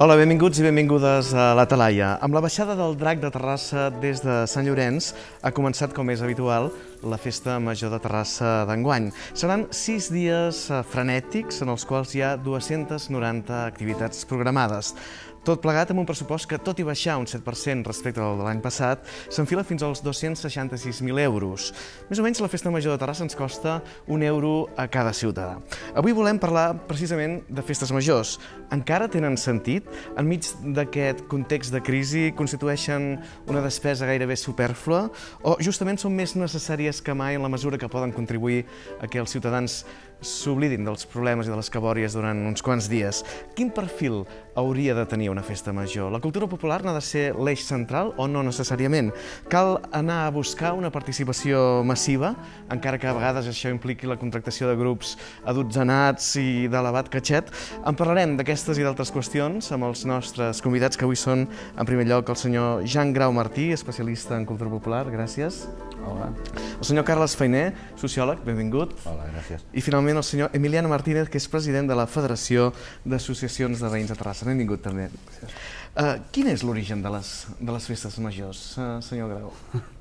Hola, benvinguts i benvingudes a la Talaia. Amb la baixada del drac de Terrassa des de Sant Llorenç ha començat, com és habitual, la Festa Major de Terrassa d'enguany. Seran sis dies eh, frenètics en els quals hi ha 290 activitats programades. Tot plegat amb un pressupost que, tot i baixar un 7% respecte al de l'any passat, s'enfila fins als 266.000 euros. Més o menys la Festa Major de Terrassa ens costa un euro a cada ciutadà. Avui volem parlar precisament de festes majors. Encara tenen sentit? Enmig d'aquest context de crisi constitueixen una despesa gairebé superflua? O justament són més necessàries que mai en la mesura que poden contribuir a que els ciutadans s'oblidin dels problemes i de les cabòries durant uns quants dies? Quin perfil hauria de tenir una festa major? La cultura popular n'ha de ser l'eix central o no necessàriament? Cal anar a buscar una participació massiva, encara que a vegades això impliqui la contractació de grups adotzenats i d'elevat catxet. En parlarem d'aquestes i d'altres qüestions amb els nostres convidats, que avui són, en primer lloc, el senyor Jean Grau Martí, especialista en cultura popular. Gràcies. Hola. El senyor Carles Feiner, sociòleg, benvingut. Hola, gràcies. I finalment el senyor Emiliano Martínez, que és president de la Federació d'Associacions de Veïns de Terrassa benvingut també. Uh, quin és l'origen de, les, de les festes majors, uh, senyor Grau?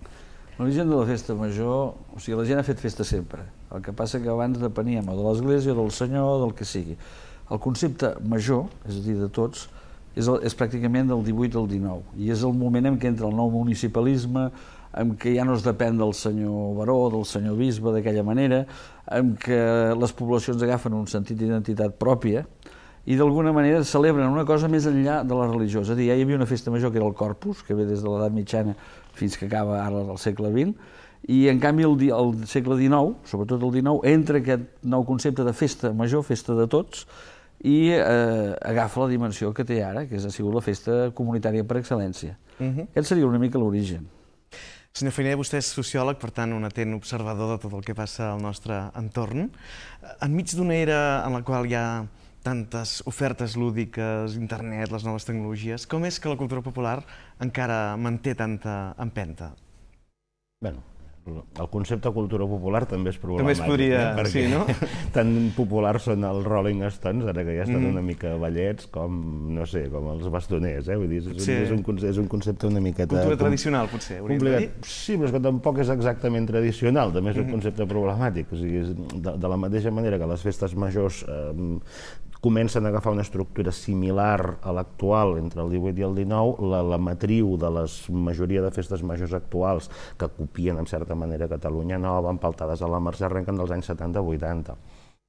L'origen de la festa major, o sigui, la gent ha fet festa sempre. El que passa que abans depeníem o de l'Església, del Senyor, del que sigui. El concepte major, és a dir, de tots, és, el, és pràcticament del 18 al 19, i és el moment en què entra el nou municipalisme, en què ja no es depèn del senyor baró, del senyor bisbe, d'aquella manera, en què les poblacions agafen un sentit d'identitat pròpia, i d'alguna manera celebren una cosa més enllà de la religió. És a dir, ja hi havia una festa major que era el Corpus, que ve des de l'edat mitjana fins que acaba ara el segle XX, i en canvi el, el segle XIX, sobretot el XIX, entra aquest nou concepte de festa major, festa de tots, i eh, agafa la dimensió que té ara, que és, ha sigut la festa comunitària per excel·lència. Uh mhm. -huh. Aquest seria una mica l'origen. Senyor Feiner, vostè és sociòleg, per tant, un atent observador de tot el que passa al nostre entorn. Eh, enmig d'una era en la qual hi ha ja tantes ofertes lúdiques, internet, les noves tecnologies, com és que la cultura popular encara manté tanta empenta? Bé, el concepte cultura popular també és problemàtic. També es podria, eh? sí, no? Tan populars són els Rolling Stones, ara que ja estan mm. una mica ballets, com, no sé, com els bastoners, eh? Vull dir, és, potser... és, un, concepte, és un concepte una miqueta... Cultura com... tradicional, potser, hauries complicat. de dir? Sí, però és que tampoc és exactament tradicional, també és un mhm. concepte problemàtic. O sigui, de, de la mateixa manera que les festes majors eh, comencen a agafar una estructura similar a l'actual entre el 18 i el 19, la, la matriu de les majoria de festes majors actuals que copien en certa manera Catalunya Nova, empaltades a la Mercè, arrenquen dels anys 70-80.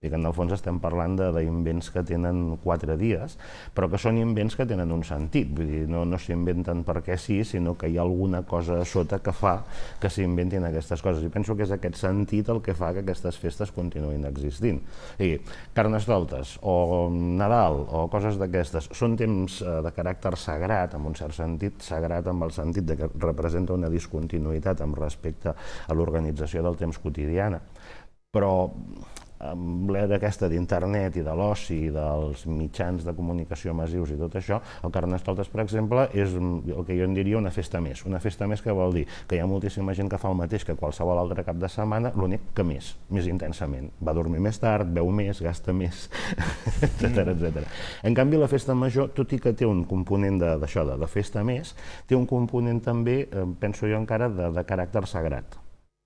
I que en el fons estem parlant d'invents que tenen quatre dies, però que són invents que tenen un sentit, vull dir, no, no s'inventen perquè sí, sinó que hi ha alguna cosa sota que fa que s'inventin aquestes coses, i penso que és aquest sentit el que fa que aquestes festes continuïn existint. I carnestoltes, o Nadal, o coses d'aquestes, són temps eh, de caràcter sagrat, amb un cert sentit, sagrat amb el sentit de que representa una discontinuïtat amb respecte a l'organització del temps quotidiana, però amb l'era aquesta d'internet i de l'oci i dels mitjans de comunicació massius i tot això, el Carnestoltes, per exemple, és el que jo en diria una festa més. Una festa més que vol dir que hi ha moltíssima gent que fa el mateix que qualsevol altre cap de setmana, l'únic que més, més intensament. Va dormir més tard, beu més, gasta més, etc etc. Mm. En canvi, la festa major, tot i que té un component d'això, de, de, de festa més, té un component també, eh, penso jo encara, de, de caràcter sagrat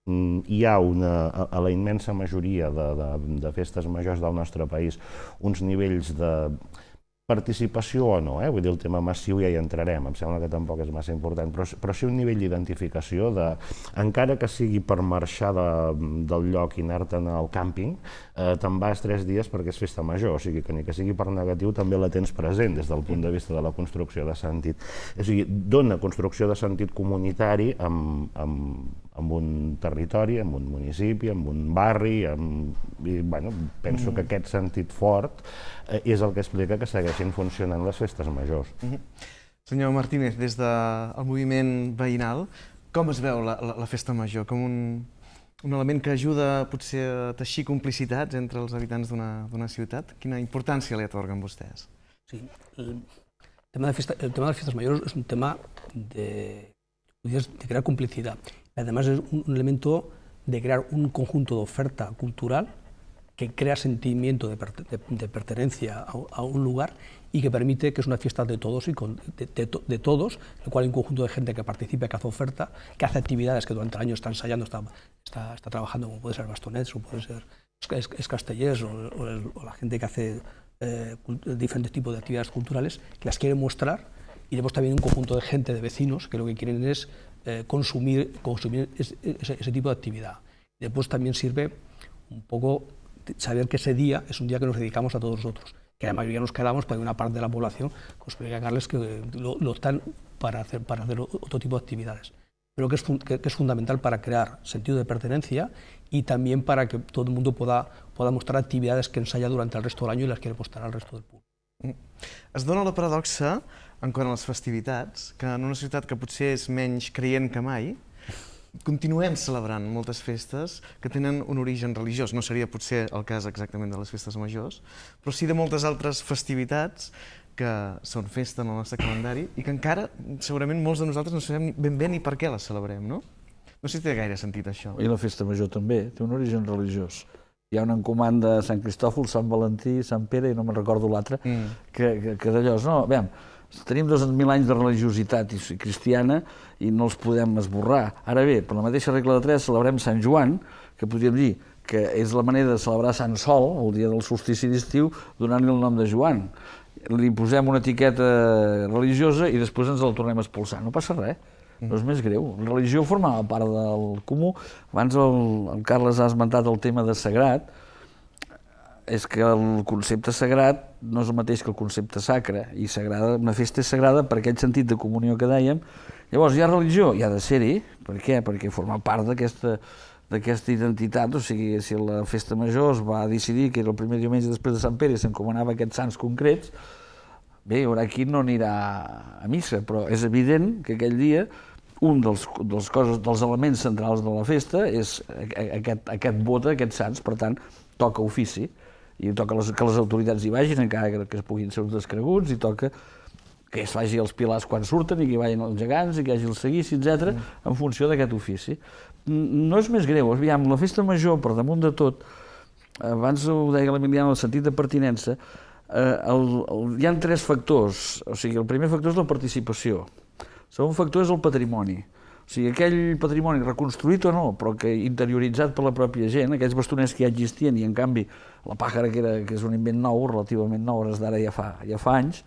Mm, hi ha una, a la immensa majoria de, de, de festes majors del nostre país uns nivells de participació o no, eh? vull dir, el tema massiu ja hi entrarem, em sembla que tampoc és massa important, però, però sí un nivell d'identificació de, encara que sigui per marxar de, del lloc i anar-te'n al càmping, eh, te'n vas tres dies perquè és festa major, o sigui que ni que sigui per negatiu també la tens present des del punt de vista de la construcció de sentit. O sigui, dona construcció de sentit comunitari amb, amb amb un territori, amb un municipi, amb un barri, amb... I, bueno, penso mm -hmm. que aquest sentit fort eh, és el que explica que segueixin funcionant les festes majors. Mm -hmm. Senyor Martínez, des del de el moviment veïnal, com es veu la, la, la festa major? Com un, un element que ajuda potser a teixir complicitats entre els habitants d'una ciutat? Quina importància li atorguen vostès? Sí, el tema de, festa, el tema de les festes majors és un tema de, de crear complicitat Además es un, elemento de crear un conjunto de oferta cultural que crea sentimiento de, pertenencia a, un lugar y que permite que es una fiesta de todos y con, de, todos, en el cual hay un conjunto de gente que participa, que hace oferta, que hace actividades que durante el año está ensayando, está, está, trabajando, como puede ser Bastonets o puede ser es, o, la gente que hace eh, diferentes tipos de actividades culturales, que las quiere mostrar y tenemos también un conjunto de gente, de vecinos, que lo que quieren es eh, consumir, consumir ese, tipo de actividad. Después también sirve un poco saber que ese día es un día que nos dedicamos a todos nosotros, que la mayoría nos quedamos, pero hay una parte de la población pues, que que lo, están para hacer, para hacer otro tipo de actividades. Creo que es, que, es fundamental para crear sentido de pertenencia y también para que todo el mundo pueda, pueda mostrar actividades que ensaya durante el resto del año y las quiere mostrar al resto del público. Mm. Es dona la paradoxa en quant a les festivitats, que en una ciutat que potser és menys creient que mai, continuem celebrant moltes festes que tenen un origen religiós. No seria potser el cas exactament de les festes majors, però sí de moltes altres festivitats que són festa en el nostre calendari i que encara, segurament, molts de nosaltres no sabem ben bé ni per què les celebrem, no? No sé si té gaire sentit això. I la festa major també, té un origen religiós hi ha una encomanda a Sant Cristòfol, Sant Valentí, Sant Pere, i no me'n recordo l'altre, mm. que, que, que d'allò... No, veiem, Tenim 200.000 anys de religiositat i cristiana i no els podem esborrar. Ara bé, per la mateixa regla de tres celebrem Sant Joan, que podríem dir que és la manera de celebrar Sant Sol, el dia del solstici d'estiu, donant-li el nom de Joan. Li posem una etiqueta religiosa i després ens la tornem a expulsar. No passa res. Mm. No és més greu. La religió formava part del comú. Abans el, el Carles ha esmentat el tema de sagrat, és que el concepte sagrat no és el mateix que el concepte sacre, i sagrada, una festa és sagrada per aquest sentit de comunió que dèiem. Llavors, hi ha religió? Hi ha de ser-hi. Per què? Perquè forma part d'aquesta d'aquesta identitat, o sigui, si la festa major es va decidir que era el primer diumenge després de Sant Pere i s'encomanava aquests sants concrets, bé, hi haurà qui no anirà a missa, però és evident que aquell dia un dels, dels, coses, dels elements centrals de la festa és aquest, aquest vot, aquests sants, per tant, toca ofici i toca les, que les autoritats hi vagin, encara que, que es puguin ser uns descreguts, i toca que es faci els pilars quan surten i que hi vagin els gegants i que hi hagi el seguici, etc mm. en funció d'aquest ofici. No és més greu, aviam, la festa major, per damunt de tot, abans ho deia l'Emiliano, el sentit de pertinença, eh, el, el, hi ha tres factors, o sigui, el primer factor és la participació, el segon factor és el patrimoni, o sigui, aquell patrimoni reconstruït o no, però que interioritzat per la pròpia gent, aquests bastoners que ja existien i, en canvi, la pàjara, que, era, que és un invent nou, relativament nou, hores d'ara ja, fa, ja fa anys,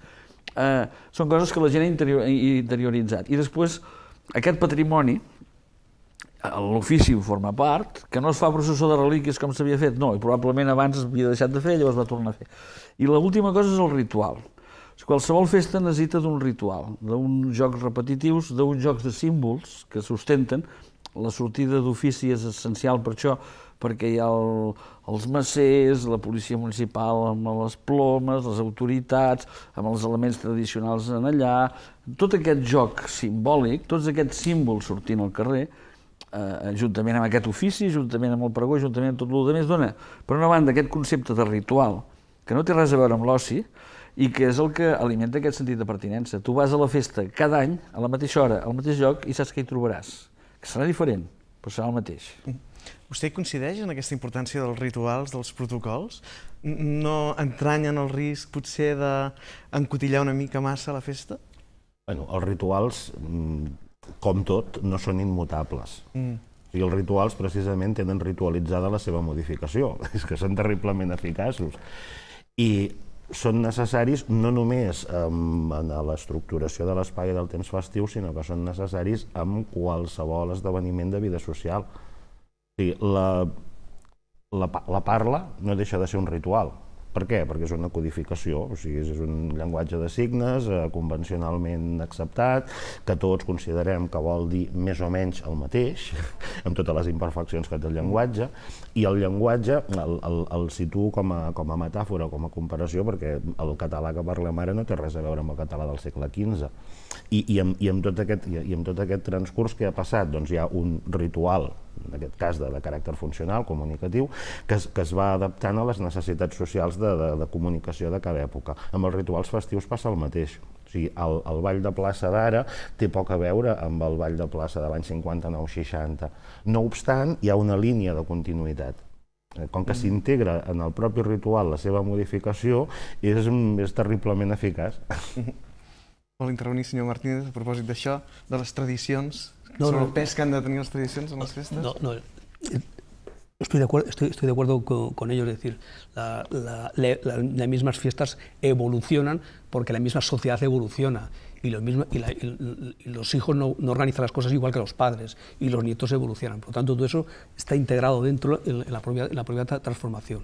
eh, són coses que la gent ha interior, interioritzat. I després, aquest patrimoni, eh, l'ofici en forma part, que no es fa processó de relíquies com s'havia fet, no, i probablement abans havia deixat de fer, llavors va tornar a fer. I l'última cosa és el ritual. Qualsevol festa necessita d'un ritual, d'uns jocs repetitius, d'uns jocs de símbols que sustenten la sortida d'ofici és essencial per això, perquè hi ha el, els macers, la policia municipal amb les plomes, les autoritats, amb els elements tradicionals en allà, tot aquest joc simbòlic, tots aquests símbols sortint al carrer, eh, juntament amb aquest ofici, juntament amb el pregó, juntament amb tot el que més dona, per una banda, aquest concepte de ritual, que no té res a veure amb l'oci, i que és el que alimenta aquest sentit de pertinença. Tu vas a la festa cada any, a la mateixa hora, al mateix lloc, i saps què hi trobaràs. Que serà diferent, però serà el mateix. Vostè coincideix en aquesta importància dels rituals, dels protocols? No entranyen el risc, potser, d'encotillar una mica massa la festa? Bueno, els rituals, mm, com tot, no són immutables. Mm. I els rituals, precisament, tenen ritualitzada la seva modificació. És que són terriblement eficaços. I són necessaris no només en, en l'estructuració de l'espai del temps festiu, sinó que són necessaris en qualsevol esdeveniment de vida social. O sigui, la, la, la parla no deixa de ser un ritual, per què? Perquè és una codificació, o sigui, és un llenguatge de signes eh, convencionalment acceptat, que tots considerem que vol dir més o menys el mateix, amb totes les imperfeccions que té el llenguatge, i el llenguatge el, el, el situo com a, com a metàfora, com a comparació, perquè el català que parlem ara no té res a veure amb el català del segle XV. I, i, amb, i, amb, tot aquest, i, amb tot aquest transcurs que ha passat? Doncs hi ha un ritual en aquest cas de, de caràcter funcional, comunicatiu, que, que es va adaptant a les necessitats socials de, de, de comunicació de cada època. Amb els rituals festius passa el mateix. O sigui, el, el ball de plaça d'ara té poc a veure amb el ball de plaça de l'any 59-60. No obstant, hi ha una línia de continuïtat eh, com que mm. s'integra en el propi ritual la seva modificació, és, és terriblement eficaç. Vol intervenir, senyor Martínez, a propòsit d'això, de les tradicions No, no, de tener tradiciones en las fiestas? No, no. Eh, estoy de acuerdo, con, ellos, es decir, las mismas fiestas evolucionan porque la misma sociedad evoluciona y, lo mismo, y, los hijos no, organizan las cosas igual que los padres y los nietos evolucionan. Por lo tanto, todo eso está integrado dentro en, la, propia, transformación.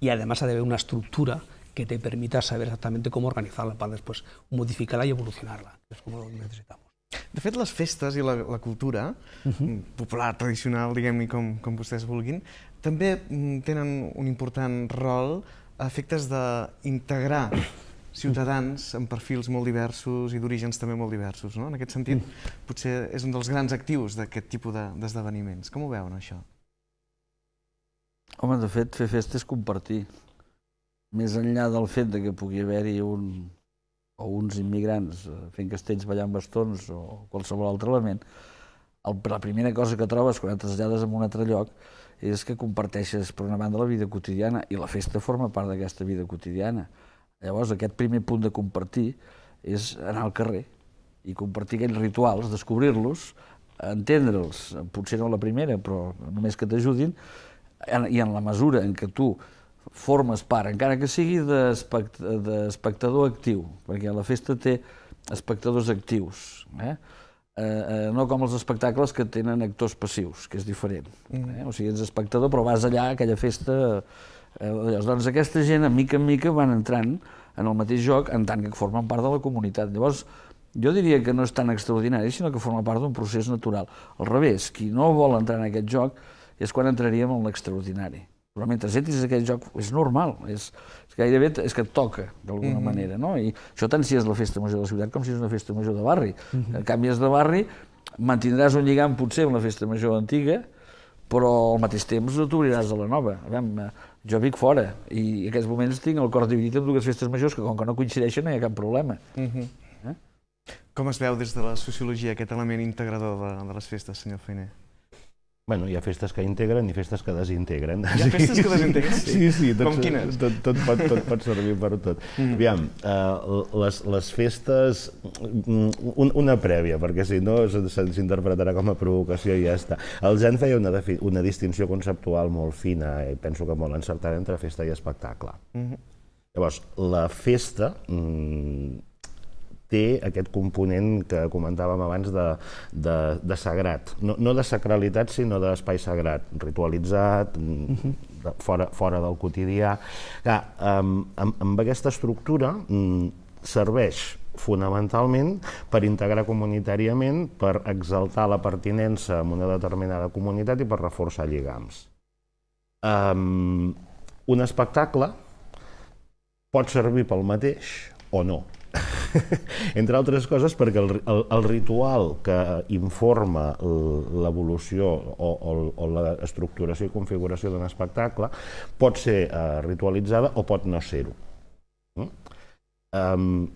Y además ha de haber una estructura que te permita saber exactamente cómo organizarla para después modificarla y evolucionarla. Es como lo necesitamos. De fet, les festes i la, la cultura uh mhm. -huh. Mm, popular, tradicional, diguem-ne com, com vostès vulguin, també mm, tenen un important rol a efectes d'integrar ciutadans amb perfils molt diversos i d'orígens també molt diversos. No? En aquest sentit, uh mm. -huh. potser és un dels grans actius d'aquest tipus d'esdeveniments. De, Com ho veuen, això? Home, de fet, fer festes és compartir. Més enllà del fet de que pugui haver-hi un, o uns immigrants eh, fent castells ballant bastons o qualsevol altre element, el, la primera cosa que trobes quan et trasllades en un altre lloc és que comparteixes per una banda la vida quotidiana i la festa forma part d'aquesta vida quotidiana. Llavors aquest primer punt de compartir és anar al carrer i compartir aquells rituals, descobrir-los, entendre'ls, potser no la primera, però només que t'ajudin, i en la mesura en què tu formes part, encara que sigui d'espectador actiu, perquè la festa té espectadors actius, eh? Eh, eh, no com els espectacles que tenen actors passius, que és diferent. Eh? Mm. O sigui, ets espectador, però vas allà a aquella festa... Eh, doncs aquesta gent, a mica en mica, van entrant en el mateix joc, en tant que formen part de la comunitat. Llavors, jo diria que no és tan extraordinari, sinó que forma part d'un procés natural. Al revés, qui no vol entrar en aquest joc és quan entraríem en l'extraordinari. Però mentre entris en aquest joc és normal, és, és gairebé és que et toca, d'alguna mm -hmm. manera. No? I això tant si és la festa major de la ciutat com si és una festa major de barri. Mm -hmm. Canvies de barri, mantindràs un lligam potser amb la festa major antiga, però al mateix temps no t'obriràs de la nova. A veure, eh, jo vic fora i en aquests moments tinc el cor dividit amb dues festes majors que com que no coincideixen no hi ha cap problema. Mm -hmm. eh? Com es veu des de la sociologia aquest element integrador de, de les festes, senyor Feiner? Bueno, hi ha festes que integren i festes que desintegren. Hi ha festes que desintegren? Sí, sí, sí tot, Com quines? Tot, tot, pot, tot pot servir per tot. Mm. Aviam, uh, les, les festes... Mm, un, una prèvia, perquè si no s'interpretarà com a provocació i ja està. El Jan feia una, una distinció conceptual molt fina, i penso que molt encertada, entre festa i espectacle. Mm -hmm. Llavors, la festa... Mm, té aquest component que comentàvem abans de, de, de sagrat. No, no de sacralitat, sinó d'espai sagrat, ritualitzat, mhm. de, fora, fora del quotidià. Clar, amb, amb, amb aquesta estructura mm, serveix fonamentalment per integrar comunitàriament, per exaltar la pertinença a una determinada comunitat i per reforçar lligams. Um, un espectacle pot servir pel mateix o no entre altres coses perquè el, el, el ritual que eh, informa l'evolució o, o, o l'estructuració i configuració d'un espectacle pot ser eh, ritualitzada o pot no ser-ho. Mm? Um,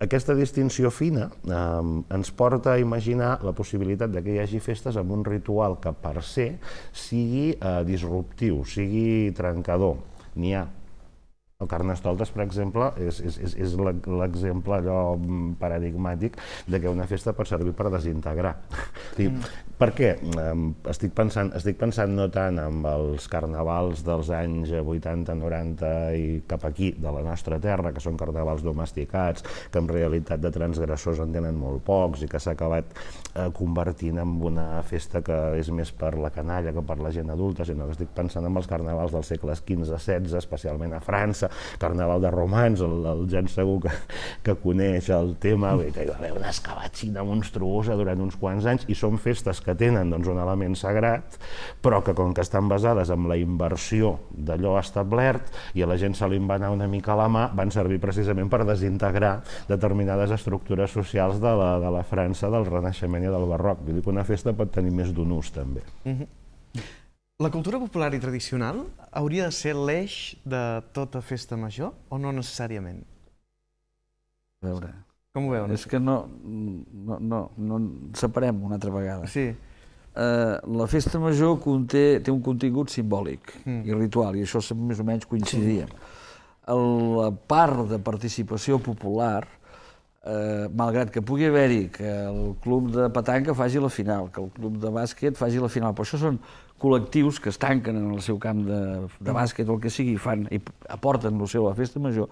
aquesta distinció fina eh, ens porta a imaginar la possibilitat de que hi hagi festes amb un ritual que per ser sigui uh, disruptiu, sigui trencador. N'hi ha, el Carnestoltes, per exemple, és, és, és, és l'exemple allò mm, paradigmàtic de que una festa pot servir per desintegrar. Mm. Per què? Estic pensant, estic pensant no tant en els carnavals dels anys 80, 90 i cap aquí de la nostra terra, que són carnavals domesticats, que en realitat de transgressors en tenen molt pocs i que s'ha acabat eh, convertint en una festa que és més per la canalla que per la gent adulta, sinó que estic pensant en els carnavals dels segles 15 XVI, especialment a França, carnaval de romans, el, el gent segur que, que coneix el tema, bé, que hi va haver una escabatxina monstruosa durant uns quants anys i són festes que que tenen doncs, un element sagrat, però que com que estan basades en la inversió d'allò establert i a la gent se li va anar una mica a la mà, van servir precisament per desintegrar determinades estructures socials de la, de la França del Renaixement i del Barroc. Vull dir que una festa pot tenir més d'un ús, també. Mm -hmm. La cultura popular i tradicional hauria de ser l'eix de tota festa major o no necessàriament? A veure... Com ho veu? És que no, no, no, no separem una altra vegada. Sí. Uh, la festa major conté, té un contingut simbòlic mm. i ritual, i això més o menys coincidia. Sí. La part de participació popular, eh, malgrat que pugui haver-hi que el club de petanca faci la final, que el club de bàsquet faci la final, però això són col·lectius que es tanquen en el seu camp de, de mm. bàsquet o el que sigui, fan, i aporten el seu a la festa major,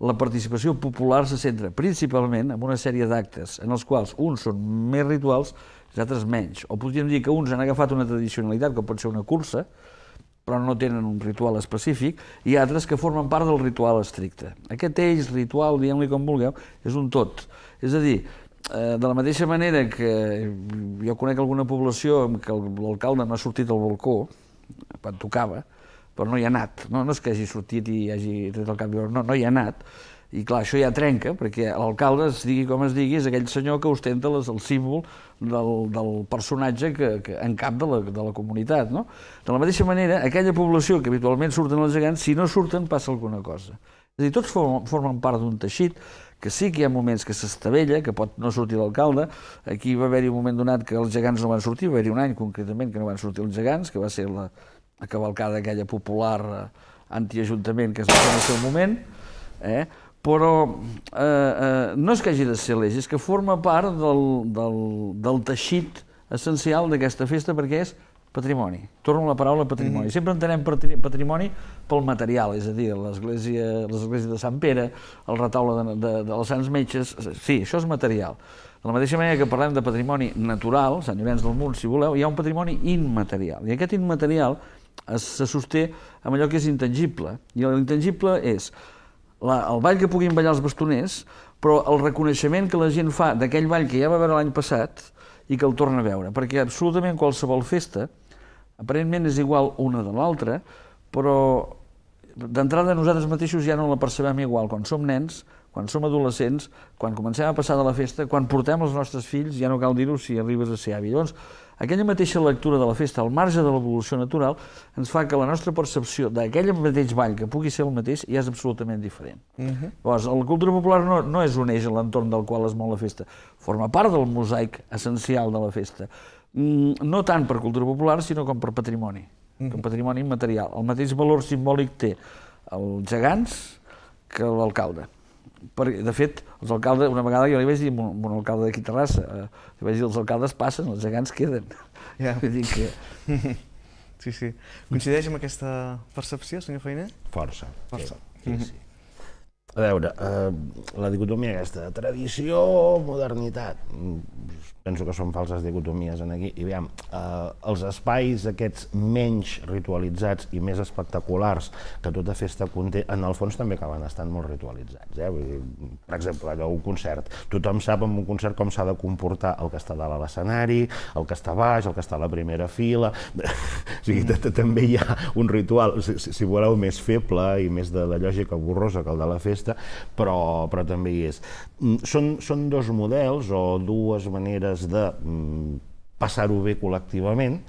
la participació popular se centra principalment en una sèrie d'actes en els quals uns són més rituals i altres menys. O podríem dir que uns han agafat una tradicionalitat, com pot ser una cursa, però no tenen un ritual específic, i altres que formen part del ritual estricte. Aquest eix, ritual, diguem-li com vulgueu, és un tot. És a dir, eh, de la mateixa manera que jo conec alguna població en què l'alcalde no ha sortit al balcó quan tocava, però no hi ha anat. No, no és que hagi sortit i hagi tret el cap i no, no hi ha anat. I clar, això ja trenca, perquè l'alcalde, es digui com es digui, és aquell senyor que ostenta les, el símbol del, del personatge que, que, en cap de la, de la comunitat. No? De la mateixa manera, aquella població que habitualment surten els gegants, si no surten passa alguna cosa. És a dir, tots formen, formen part d'un teixit que sí que hi ha moments que s'estavella, que pot no sortir l'alcalde. Aquí va haver-hi un moment donat que els gegants no van sortir, va haver-hi un any concretament que no van sortir els gegants, que va ser la la cavalcada aquella popular eh, antiajuntament que es va fer en el seu moment, eh? però eh, eh, no és que hagi de ser l'eix, és que forma part del, del, del teixit essencial d'aquesta festa perquè és patrimoni. Torno a la paraula patrimoni. Mm. Sempre entenem patrimoni pel material, és a dir, l'església de Sant Pere, el retaule de, de, dels Sants Metges, sí, això és material. De la mateixa manera que parlem de patrimoni natural, Sant Llorenç del Munt, si voleu, hi ha un patrimoni immaterial. I aquest immaterial es, se sosté amb allò que és intangible. I l'intangible és la, el ball que puguin ballar els bastoners, però el reconeixement que la gent fa d'aquell ball que ja va veure l'any passat i que el torna a veure. Perquè absolutament qualsevol festa, aparentment és igual una de l'altra, però d'entrada nosaltres mateixos ja no la percebem igual. Quan som nens, quan som adolescents, quan comencem a passar de la festa, quan portem els nostres fills, ja no cal dir-ho si arribes a ser avi. Doncs, aquella mateixa lectura de la festa al marge de l'evolució natural ens fa que la nostra percepció d'aquell mateix ball, que pugui ser el mateix, ja és absolutament diferent. Uh mhm. -huh. Llavors, la cultura popular no, no és un eix a l'entorn del qual es mou la festa, forma part del mosaic essencial de la festa. Mm, no tant per cultura popular, sinó com per patrimoni, uh -huh. com patrimoni immaterial. El mateix valor simbòlic té els gegants que l'alcalde perquè, de fet, els alcaldes, una vegada jo li vaig dir a un, un alcalde d'aquí Terrassa, eh, li vaig dir, els alcaldes passen, els gegants queden. Ja. Vull dir que... Sí, sí. Coincideix amb aquesta percepció, senyor Feiner? Força. Força. Sí, sí. sí. Mhm. A veure, eh, la dicotomia aquesta, tradició, modernitat, mm, penso que són falses dicotomies en aquí. I veiem, eh, els espais aquests menys ritualitzats i més espectaculars que tota festa conté, en el fons també acaben estant molt ritualitzats. Eh? Vull dir, per exemple, allò, un concert. Tothom sap en un concert com s'ha de comportar el que està dalt a l'escenari, el que està baix, el que està a la primera fila... o sigui, també hi ha un ritual, si, si voleu, més feble i més de, la lògica borrosa que el de la festa, festa, però, però també hi és. Mm, són, són dos models o dues maneres de mm, passar-ho bé col·lectivament,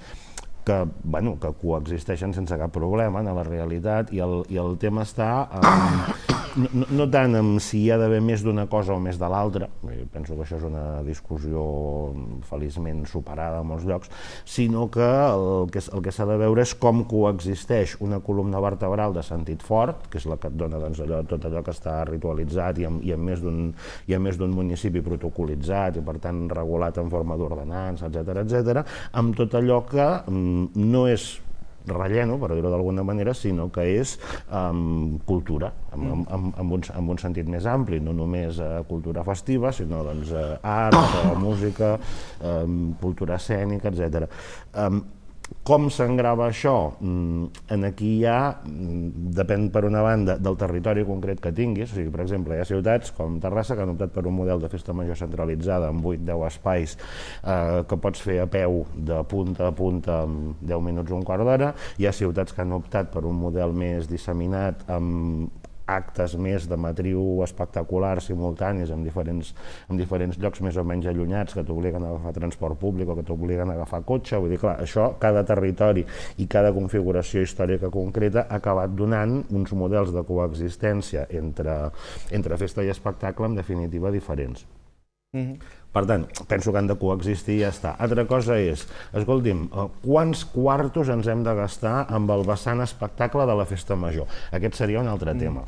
que, bueno, que coexisteixen sense cap problema en la realitat i el, i el tema està en, no, no tant amb si hi ha d'haver més d'una cosa o més de l'altra, penso que això és una discussió feliçment superada en molts llocs, sinó que el que, el que s'ha de veure és com coexisteix una columna vertebral de sentit fort, que és la que et dona doncs, allò, tot allò que està ritualitzat i amb, i amb més d'un i amb més d'un municipi protocolitzat i per tant regulat en forma d'ordenança, etc etc, amb tot allò que mm, no és relleno, per dir-ho d'alguna manera, sinó que és um, cultura, amb, amb, amb, un, amb un sentit més ampli, no només uh, cultura festiva, sinó doncs, uh, art, uh, música, um, cultura escènica, etc. Um, com s'engrava això? Mm, en aquí hi ha, mm, depèn per una banda del territori concret que tinguis, o sigui, per exemple, hi ha ciutats com Terrassa que han optat per un model de festa major centralitzada amb 8-10 espais eh, que pots fer a peu de punta a punta en 10 minuts o un quart d'hora, hi ha ciutats que han optat per un model més disseminat amb actes més de matriu espectacular, simultanis, en diferents, en diferents llocs més o menys allunyats, que t'obliguen a agafar transport públic o que t'obliguen a agafar cotxe. Vull dir, clar, això, cada territori i cada configuració històrica concreta ha acabat donant uns models de coexistència entre, entre festa i espectacle, en definitiva, diferents. Mm -hmm. Per tant, penso que han de coexistir i ja està. Altra cosa és, escolti'm, eh, quants quartos ens hem de gastar amb el vessant espectacle de la festa major? Aquest seria un altre mm. tema.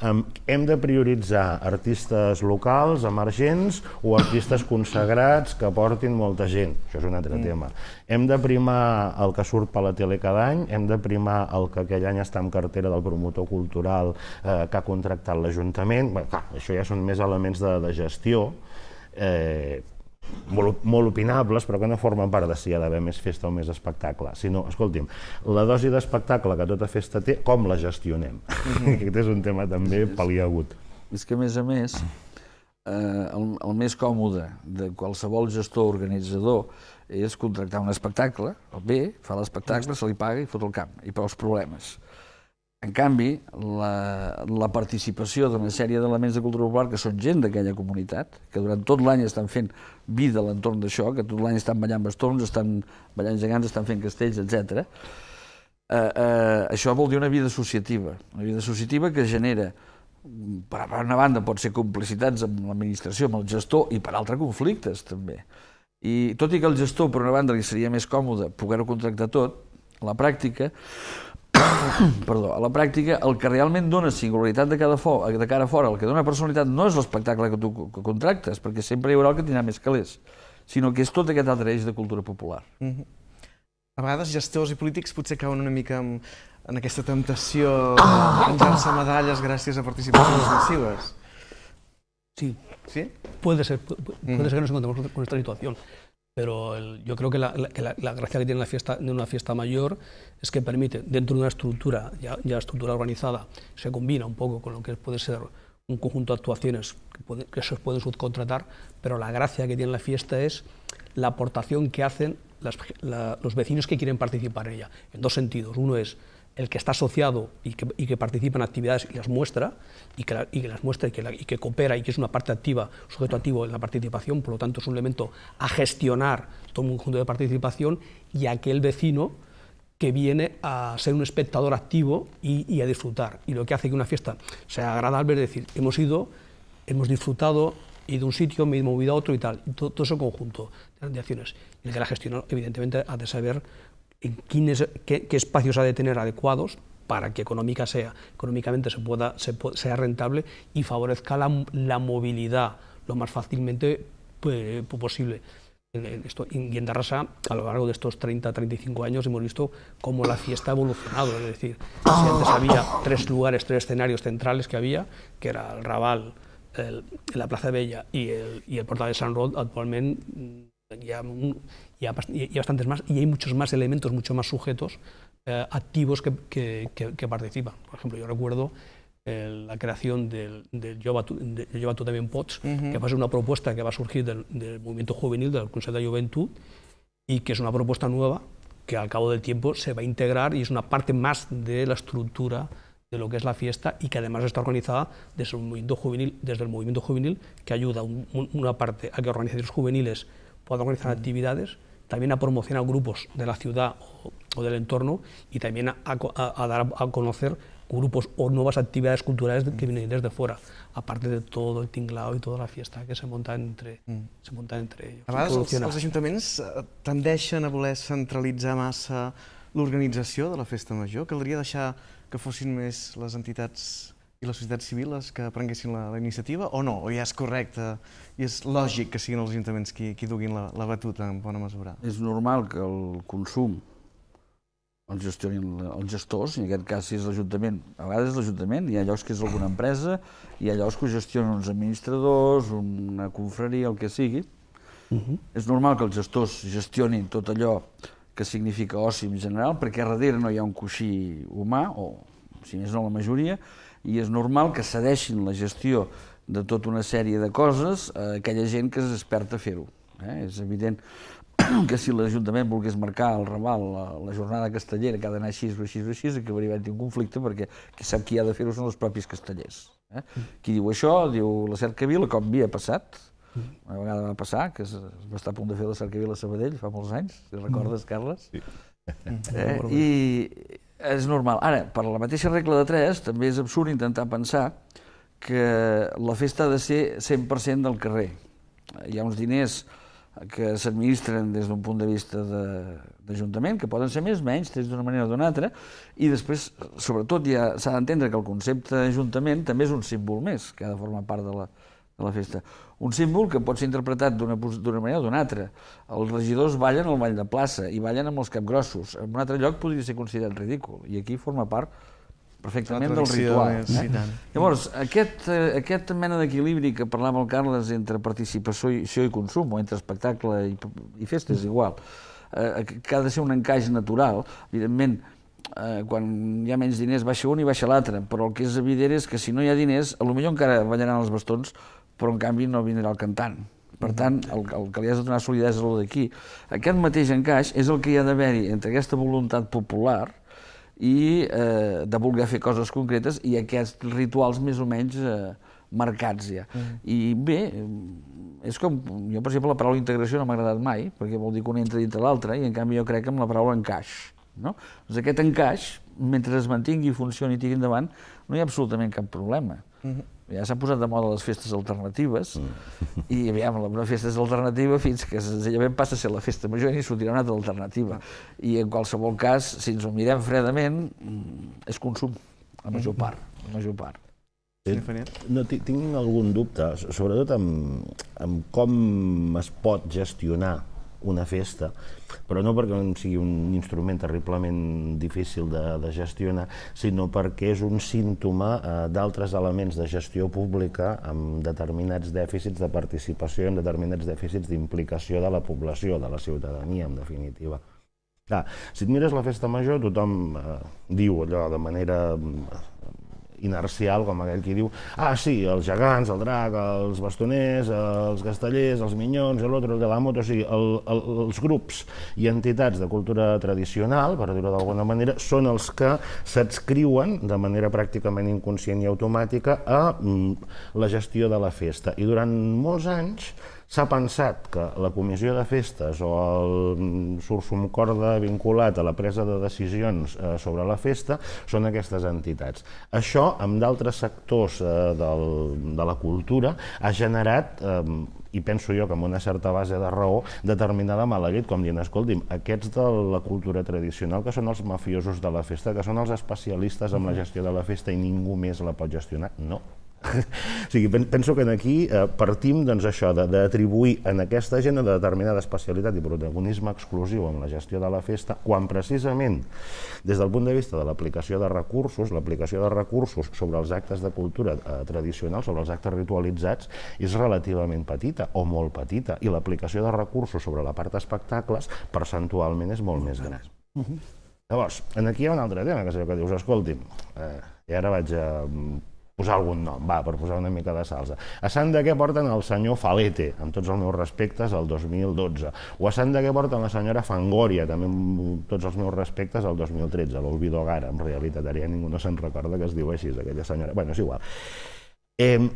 Um, hem de prioritzar artistes locals, emergents, o artistes consagrats que portin molta gent. Això és un altre mm. tema. Hem de primar el que surt per la tele cada any, hem de primar el que aquell any està en cartera del promotor cultural eh, que ha contractat l'Ajuntament. clar, això ja són més elements de, de gestió, eh, molt, molt opinables, però que no formen part de si hi ha d'haver més festa o més espectacle, no, escolti'm, la dosi d'espectacle que tota festa té, com la gestionem? Mm Aquest és un tema també és, paliagut. És que, a més a més, eh, el, el més còmode de qualsevol gestor organitzador és contractar un espectacle, el bé, fa l'espectacle, se li paga i fot el camp, i els problemes. En canvi, la, la participació d'una sèrie d'elements de cultura popular que són gent d'aquella comunitat, que durant tot l'any estan fent vida a l'entorn d'això, que tot l'any estan ballant bastons, estan ballant gegants, estan fent castells, etc. Eh, eh, això vol dir una vida associativa, una vida associativa que genera per una banda pot ser complicitats amb l'administració, amb el gestor i per altra conflictes també. I tot i que el gestor per una banda li seria més còmode poder-ho contractar tot, a la pràctica Perdó, a la pràctica, el que realment dona singularitat de, cada fo de cara fora, el que dona personalitat, no és l'espectacle que tu que contractes, perquè sempre hi haurà el que tindrà més calés, sinó que és tot aquest altre eix de cultura popular. Mm -hmm. A vegades gestors i polítics potser cauen una mica en, en aquesta temptació de menjar-se medalles gràcies a participacions massives. Sí. ¿Sí? Puede ser, puede mm. ser que nos encontremos con esta situación. pero yo creo que, la, gracia que tiene la fiesta, de una fiesta mayor es que permite, dentro de una estructura ya, ya estructura organizada, se combina un poco con lo que puede ser un conjunto de actuaciones que, se pueden subcontratar, pero la gracia que tiene la fiesta es la aportación que hacen los vecinos que quieren participar en ella, en dos sentidos. Uno es el que está asociado y que, participa en actividades y las muestra, y que, las muestra y que, coopera y que es una parte activa, sujeto activo en la participación, por lo tanto es un elemento a gestionar todo un conjunto de participación, y aquel vecino que viene a ser un espectador activo y, a disfrutar. Y lo que hace que una fiesta sea agradable es decir, hemos ido, hemos disfrutado, y de un sitio, me he movido a otro y tal. todo, ese conjunto de acciones. Y el que la gestiona, evidentemente, ha de saber en qué, espacios ha de tener adecuados para que económica sea, económicamente se pueda, sea rentable y favorezca la, la movilidad lo más fácilmente eh, posible. Esto, y en Darrasa, a lo largo de estos 30-35 años, hemos visto cómo la fiesta ha evolucionado. Es decir, si antes había tres lugares, tres escenarios centrales que había, que era el Raval, la Plaza Bella y el, y el Portal de San Rod, actualmente ya y bastantes más, y hay muchos más elementos, mucho más sujetos eh, activos que, participan. Por ejemplo, yo recuerdo eh, la creación del, del Jova POTS, que va a ser una propuesta que va a surgir del, movimiento juvenil, del Consejo de la Juventud, y que es una propuesta nueva que al cabo del tiempo se va a integrar y es una parte más de la estructura de lo que es la fiesta y que además está organizada desde el movimiento juvenil, desde el movimiento juvenil que ayuda una parte a que organizaciones juveniles puedan organizar actividades también a promocionar grupos de la ciudad o del entorno y también a, a, a dar a conocer grupos o nuevas actividades culturales que vienen desde fuera, aparte de todo el tinglado i tota la fiesta que se monta entre, mm. se monta entre ells. A vegades els, els ajuntaments eh, tendeixen a voler centralitzar massa l'organització de la festa major. Caldria deixar que fossin més les entitats i la societat civil les que prenguessin la, la iniciativa o no? O ja és correcte i és lògic que siguin els ajuntaments qui, qui duguin la, la batuta en bona mesura? És normal que el consum el gestionin els gestors, i en aquest cas si és l'Ajuntament, a vegades és l'Ajuntament, hi ha llocs que és alguna empresa, hi ha llocs que ho gestionen uns administradors, una confraria, el que sigui. Uh -huh. És normal que els gestors gestionin tot allò que significa oci en general, perquè darrere no hi ha un coixí humà, o si més no la majoria, i és normal que cedeixin la gestió de tota una sèrie de coses a aquella gent que és experta a fer-ho. Eh? És evident que si l'Ajuntament volgués marcar el Raval la, la jornada castellera, que ha d'anar així o així o així, acabaria tenint un conflicte perquè qui sap qui ha de fer-ho són els propis castellers. Eh? Qui diu això, diu la Cercavila, com havia passat, una vegada va passar, que es, es va estar a punt de fer la Cercavila a Sabadell fa molts anys, si recordes, mm. Carles? Sí Mm, eh? I és normal. Ara, per la mateixa regla de 3, també és absurd intentar pensar que la festa ha de ser 100% del carrer. Hi ha uns diners que s'administren des d'un punt de vista d'Ajuntament, que poden ser més o menys, des d'una manera o d'una altra, i després, sobretot, ja s'ha d'entendre que el concepte Ajuntament també és un símbol més, que ha de formar part de la, de la festa. Un símbol que pot ser interpretat d'una manera o d'una altra. Els regidors ballen al ball de plaça i ballen amb els capgrossos. En un altre lloc podria ser considerat ridícul i aquí forma part perfectament del ritual. eh? sí, Llavors, aquest, eh, aquesta mena d'equilibri que parlava el Carles entre participació i, i consum, o entre espectacle i, i festa, és igual, eh, que ha de ser un encaix natural, evidentment, eh, quan hi ha menys diners baixa un i baixa l'altre, però el que és evident és que si no hi ha diners, a lo millor encara ballaran els bastons però en canvi no vindrà el cantant. Per mm-hmm. tant, el, el que li has de donar solidesa el d'aquí. Aquest mateix encaix és el que hi ha d'haver-hi entre aquesta voluntat popular i eh, de voler fer coses concretes i aquests rituals més o menys eh, marcats ja. Mm. I bé, és com... Jo, per exemple, la paraula integració no m'ha agradat mai, perquè vol dir que un entra dintre l'altre, i en canvi jo crec que amb la paraula encaix. No? Doncs aquest encaix, mentre es mantingui, funcioni i tingui endavant, no hi ha absolutament cap problema. Mm -hmm ja s'han posat de moda les festes alternatives, mm. i aviam, la festa és alternativa fins que senzillament passa a ser la festa major i sortirà una altra alternativa. I en qualsevol cas, si ens ho mirem fredament, mm, és consum, la major mm. part, la major part. Eh, no, tinc algun dubte, sobretot amb, amb com es pot gestionar una festa, però no perquè sigui un instrument terriblement difícil de, de gestionar, sinó perquè és un símptoma eh, d'altres elements de gestió pública amb determinats dèficits de participació, amb determinats dèficits d'implicació de la població, de la ciutadania, en definitiva. Clar, si et mires la festa major, tothom eh, diu allò de manera eh, inercial, com aquell qui diu ah, sí, els gegants, el drac, els bastoners, els castellers, els minyons, l'altre, el de la moto, o sigui, el, el, els grups i entitats de cultura tradicional, per dir-ho d'alguna manera, són els que s'adscriuen de manera pràcticament inconscient i automàtica a mm, la gestió de la festa. I durant molts anys s'ha pensat que la comissió de festes o el mm, sursum corda vinculat a la presa de decisions eh, sobre la festa són aquestes entitats. Això, amb d'altres sectors eh, del, de la cultura, ha generat eh, i penso jo que amb una certa base de raó determinada mala llet, com dient, escolti'm, aquests de la cultura tradicional que són els mafiosos de la festa, que són els especialistes en la gestió de la festa i ningú més la pot gestionar, no, o sigui, penso que aquí eh, partim doncs, això d'atribuir en aquesta gent una determinada especialitat i protagonisme exclusiu en la gestió de la festa, quan precisament des del punt de vista de l'aplicació de recursos, l'aplicació de recursos sobre els actes de cultura eh, tradicionals, sobre els actes ritualitzats, és relativament petita o molt petita, i l'aplicació de recursos sobre la part d'espectacles percentualment és molt més gran. Mm -hmm. Llavors, aquí hi ha un altre tema, que que dius, escolti, eh, i ara vaig a mm, posar algun nom, va, per posar una mica de salsa. A Sant de què porten el senyor Falete, amb tots els meus respectes, el 2012. O a Sant de què porten la senyora Fangoria, també amb tots els meus respectes, el 2013. L'Olvido ara, en realitat, ara ja ningú no se'n recorda que es diu així, aquella senyora. Bueno, és igual. Eh,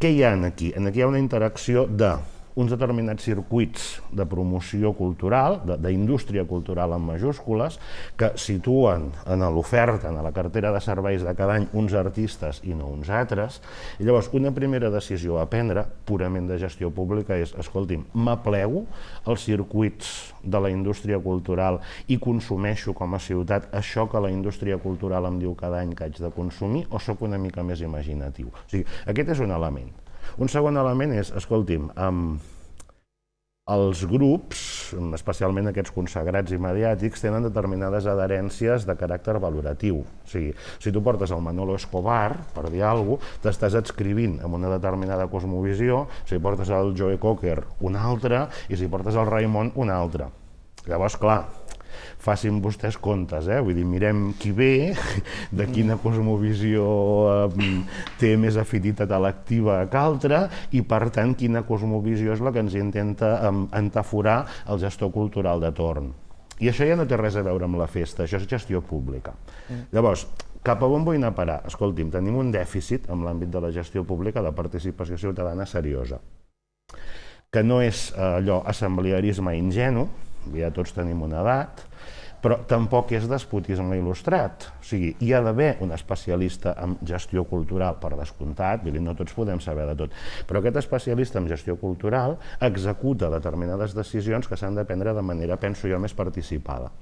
què hi ha aquí? En aquí hi ha una interacció de uns determinats circuits de promoció cultural, d'indústria cultural en majúscules, que situen en l'oferta, en la cartera de serveis de cada any, uns artistes i no uns altres. I llavors, una primera decisió a prendre, purament de gestió pública, és, escolti'm, m'aplego als circuits de la indústria cultural i consumeixo com a ciutat això que la indústria cultural em diu cada any que haig de consumir, o sóc una mica més imaginatiu? O sigui, aquest és un element. Un segon element és, escolti'm, um, els grups, especialment aquests consagrats i mediàtics, tenen determinades adherències de caràcter valoratiu. O sigui, si tu portes el Manolo Escobar, per dir alguna cosa, t'estàs adscrivint amb una determinada cosmovisió, si portes el Joe Cocker, una altra, i si portes el Raimon, una altra. Llavors, clar, facin vostès comptes, eh? vull dir, mirem qui ve, de quina cosmovisió eh, té més afinitat a l'activa que altra i per tant quina cosmovisió és la que ens intenta eh, entaforar el gestor cultural de torn. I això ja no té res a veure amb la festa, això és gestió pública. Mm. Llavors, cap a on vull anar a parar? Escolti'm, tenim un dèficit en l'àmbit de la gestió pública de participació ciutadana seriosa, que no és eh, allò assemblearisme ingenu, ja tots tenim una edat, però tampoc és despotisme il·lustrat. O sigui, hi ha d'haver un especialista en gestió cultural, per descomptat, vull dir, no tots podem saber de tot, però aquest especialista en gestió cultural executa determinades decisions que s'han de prendre de manera, penso jo, més participada.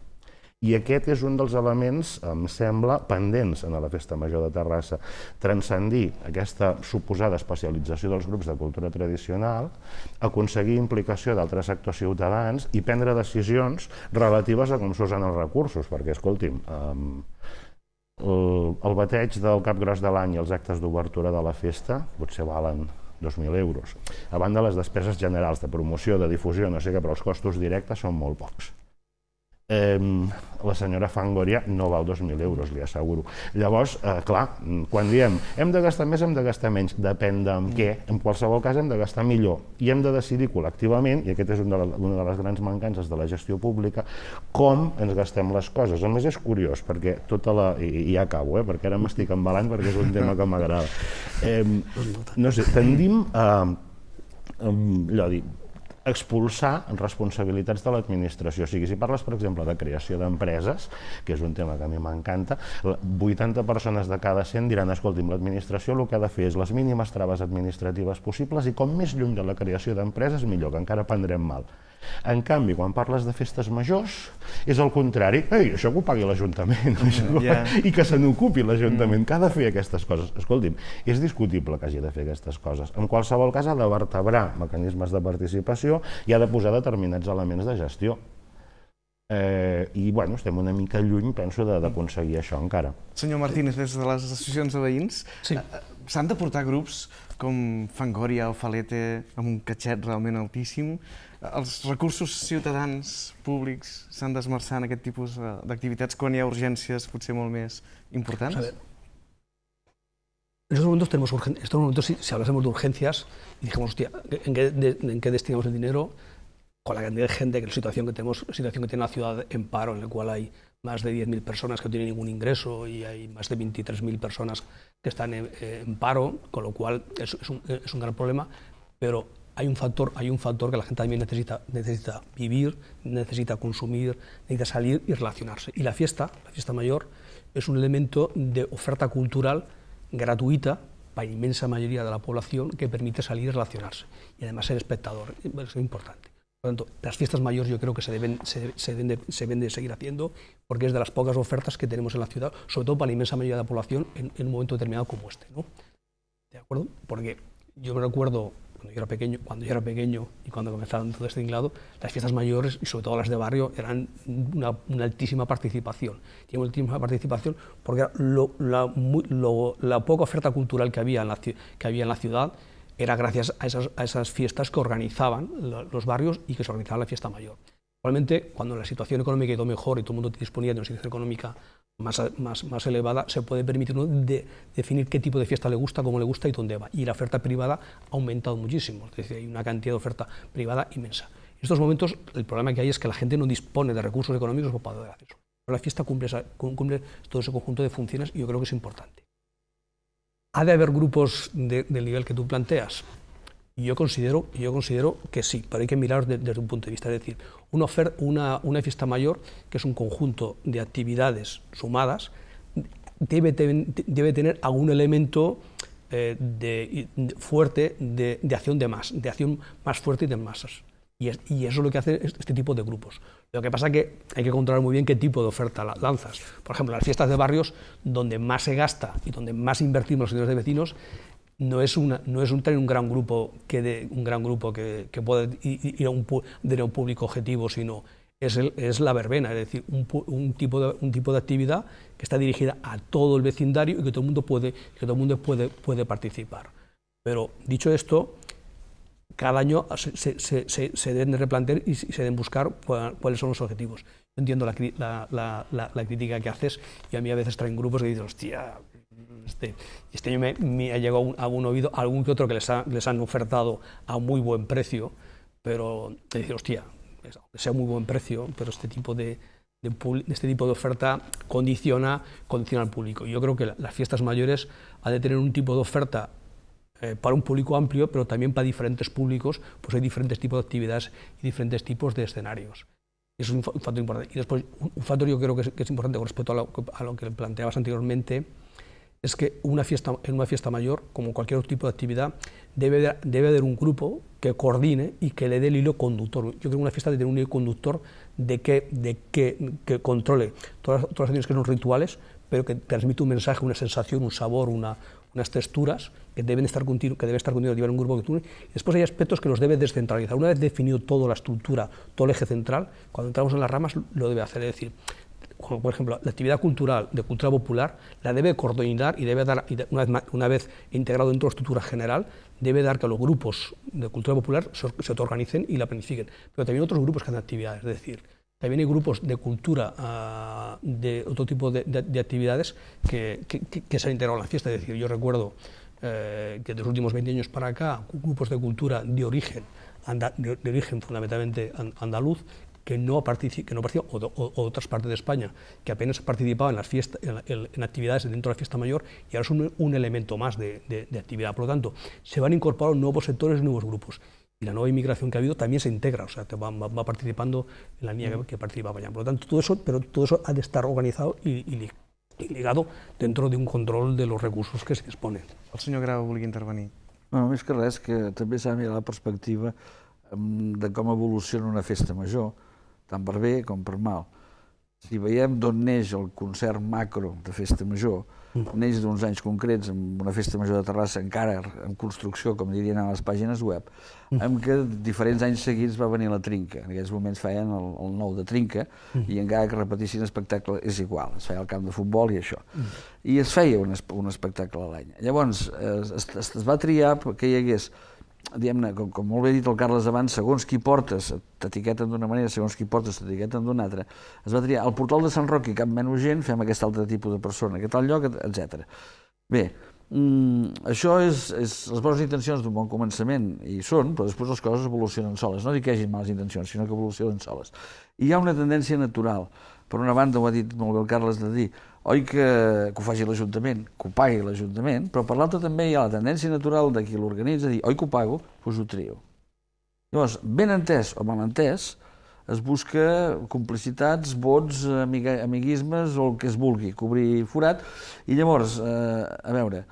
I aquest és un dels elements, em sembla, pendents en la Festa Major de Terrassa. Transcendir aquesta suposada especialització dels grups de cultura tradicional, aconseguir implicació d'altres sectors ciutadans i prendre decisions relatives a com s'usen els recursos, perquè, escolti'm, el, el bateig del cap gros de l'any i els actes d'obertura de la festa potser valen 2.000 euros. A banda, les despeses generals de promoció, de difusió, no sé què, però els costos directes són molt pocs la senyora Fangoria no val 2.000 euros, li asseguro. Llavors, eh, clar, mm, quan diem hem de gastar més, hem de gastar menys, depèn de mm. què, en qualsevol cas hem de gastar millor i hem de decidir col·lectivament, i aquest és una de, la, una de les grans mancances de la gestió pública, com ens gastem les coses. A més, és curiós, perquè tota la... i, i ja acabo, eh, perquè ara m'estic embalant perquè és un tema que m'agrada. Eh, no sé, tendim a... Eh, allò, dir, expulsar responsabilitats de l'administració. O sigui, si parles, per exemple, de creació d'empreses, que és un tema que a mi m'encanta, 80 persones de cada 100 diran, escolti'm, l'administració el que ha de fer és les mínimes traves administratives possibles i com més lluny de la creació d'empreses, millor, que encara prendrem mal. En canvi, quan parles de festes majors, és el contrari. Ei, això que ho pagui l'Ajuntament. Mm, yeah. I que se n'ocupi l'Ajuntament, mm. que ha de fer aquestes coses. Escolti'm, és discutible que hagi de fer aquestes coses. En qualsevol cas, ha de vertebrar mecanismes de participació, gestió i ha de posar determinats elements de gestió. Eh, I bueno, estem una mica lluny, penso, d'aconseguir això encara. Senyor Martínez, des de les associacions de veïns, sí. Eh, s'han de portar grups com Fangoria o Falete, amb un catxet realment altíssim. Els recursos ciutadans públics s'han d'esmerçar en aquest tipus d'activitats quan hi ha urgències potser molt més importants? A veure, En momentos tenemos estos momentos si, si, hablásemos de urgencias y dijimos, hostia, ¿en qué, destinamos el dinero? Con la cantidad de gente, que la situación que tenemos, situación que tiene la ciudad en paro, en la cual hay más de 10.000 personas que no tienen ningún ingreso y hay más de 23.000 personas que están eh, en, paro, con lo cual es, un, gran problema, pero hay un factor, hay un factor que la gente también necesita, necesita vivir, necesita consumir, necesita salir y relacionarse. Y la fiesta, la fiesta mayor, es un elemento de oferta cultural gratuita para la inmensa mayoría de la población que permite salir y relacionarse y además ser espectador, es importante. Por lo tanto, las fiestas mayores yo creo que se deben, se, deben de, seguir haciendo porque es de las pocas ofertas que tenemos en la ciudad, sobre todo para la inmensa mayoría de la población en, un momento determinado como este. ¿no? ¿De acuerdo? Porque yo me recuerdo cuando yo era pequeño, y cuando comenzaron todo este lado, las fiestas mayores y sobre todo las de barrio eran una, altísima participación. tiene una altísima participación porque la, poca oferta cultural que había en la, que había en la ciudad era gracias a esas fiestas que organizaban los barrios y que se organizaba la fiesta mayor. Normalmente, cuando la situación económica ha ido mejor y todo el mundo disponía de una situación económica más, elevada, se puede permitir de, definir qué tipo de fiesta le gusta, cómo le gusta y dónde va. Y la oferta privada ha aumentado muchísimo, es decir, hay una cantidad de oferta privada inmensa. En estos momentos el problema que hay es que la gente no dispone de recursos económicos para poder hacer Pero la fiesta cumple, cumple todo ese conjunto de funciones y yo creo que es importante. ¿Ha de haber grupos del nivel que tú planteas? Yo considero, yo considero que sí, pero hay que mirar desde, un punto de vista. Es decir, una, una, fiesta mayor, que es un conjunto de actividades sumadas, debe, debe tener algún elemento eh, de, fuerte de, acción de más, de acción más fuerte y de masas. Y, eso es lo que hace este tipo de grupos. Lo que pasa es que hay que controlar muy bien qué tipo de oferta lanzas. Por ejemplo, las fiestas de barrios, donde más se gasta y donde más invertimos los señores de vecinos, no es, una, no es un, un gran grupo que de, un gran grupo que, que puede ir a un, de público objetivo, sino es, es, la verbena, es decir, un, tipo de, un tipo de actividad que está dirigida a todo el vecindario y que todo el mundo puede, que todo el mundo puede, puede participar. Pero dicho esto, cada año se, deben replantear y se deben buscar cuáles son los objetivos. entiendo la, crítica que haces y a mí a veces traen grupos que dicen, hostia, este, este año me, ha llegado a un oído algún que otro que les, les han ofertado a muy buen precio, pero te dicen, hostia, sea muy buen precio, pero este tipo de, este tipo de oferta condiciona, condiciona al público. Yo creo que las fiestas mayores han de tener un tipo de oferta eh, para un público amplio, pero también para diferentes públicos, pues hay diferentes tipos de actividades y diferentes tipos de escenarios. Eso es un, factor importante. Y después, un, factor yo creo que es, importante con respecto a lo, a lo que planteabas anteriormente, es que una fiesta, en una fiesta mayor, como cualquier otro tipo de actividad, debe, haber un grupo que coordine y que le dé el hilo conductor. Yo creo que una fiesta debe tener un hilo conductor de que, de que, controle todas, las acciones que son rituales, pero que transmite un mensaje, una sensación, un sabor, unas texturas que deben estar continuo, que debe estar un grupo que tú. Después hay aspectos que los debe descentralizar. Una vez definido toda la estructura, todo el eje central, cuando entramos en las ramas lo debe hacer. decir, por ejemplo, la actividad cultural de cultura popular la debe coordinar y debe dar, una vez, integrado dentro de la estructura general, debe dar que los grupos de cultura popular se, autoorganicen y la planifiquen. Pero también otros grupos que hacen actividades, es decir, también hay grupos de cultura, ah, de otro tipo de, actividades que, se han integrado en la fiesta. Es decir, yo recuerdo eh, que de los últimos 20 años para acá, grupos de cultura de origen, de, origen fundamentalmente andaluz, que no, que no participa, o, o, o otras partes de España, que apenas participaba en, las fiestas, en, en, actividades dentro de la fiesta mayor y ahora son un, un elemento más de, de, de, actividad. Por lo tanto, se van incorporando nuevos sectores y nuevos grupos. Y la nueva inmigración que ha habido también se integra, o sea, va, va, va participando en la línea que, que participaba allá. Por lo tanto, todo eso, pero todo eso ha de estar organizado y, y, y ligado dentro de un control de los recursos que se disponen. El señor Grau volia intervenir. No, més que res, que també s'ha de mirar la perspectiva mm, de com evoluciona una festa major, tant per bé com per mal. Si veiem d'on neix el concert macro de Festa Major, mm. neix d'uns anys concrets, amb una Festa Major de Terrassa encara en construcció, com dirien a les pàgines web, mm. amb què diferents anys seguits va venir la Trinca. En aquells moments feien el, el nou de Trinca, mm. i encara que repetissin espectacle és igual, es feia el camp de futbol i això. I es feia un, un espectacle a l'any. Llavors, es, es, es va triar que hi hagués diguem-ne, com, com molt bé ha dit el Carles abans, segons qui portes, t'etiqueten d'una manera, segons qui portes, t'etiqueten d'una altra. Es va triar el portal de Sant Roc i cap menys gent, fem aquest altre tipus de persona, aquest tal lloc, etc. Bé, mm, això és, és les bones intencions d'un bon començament, i són, però després les coses evolucionen soles. No dic que hi hagi males intencions, sinó que evolucionen soles. I hi ha una tendència natural. Per una banda, ho ha dit molt bé el Carles de dir, oi que, que ho faci l'Ajuntament, que ho pagui l'Ajuntament, però per l'altre també hi ha la tendència natural de qui l'organitza dir oi que ho pago, doncs ho trio. Llavors, ben entès o mal entès, es busca complicitats, vots, amiguismes o el que es vulgui, cobrir forat, i llavors, eh, a veure,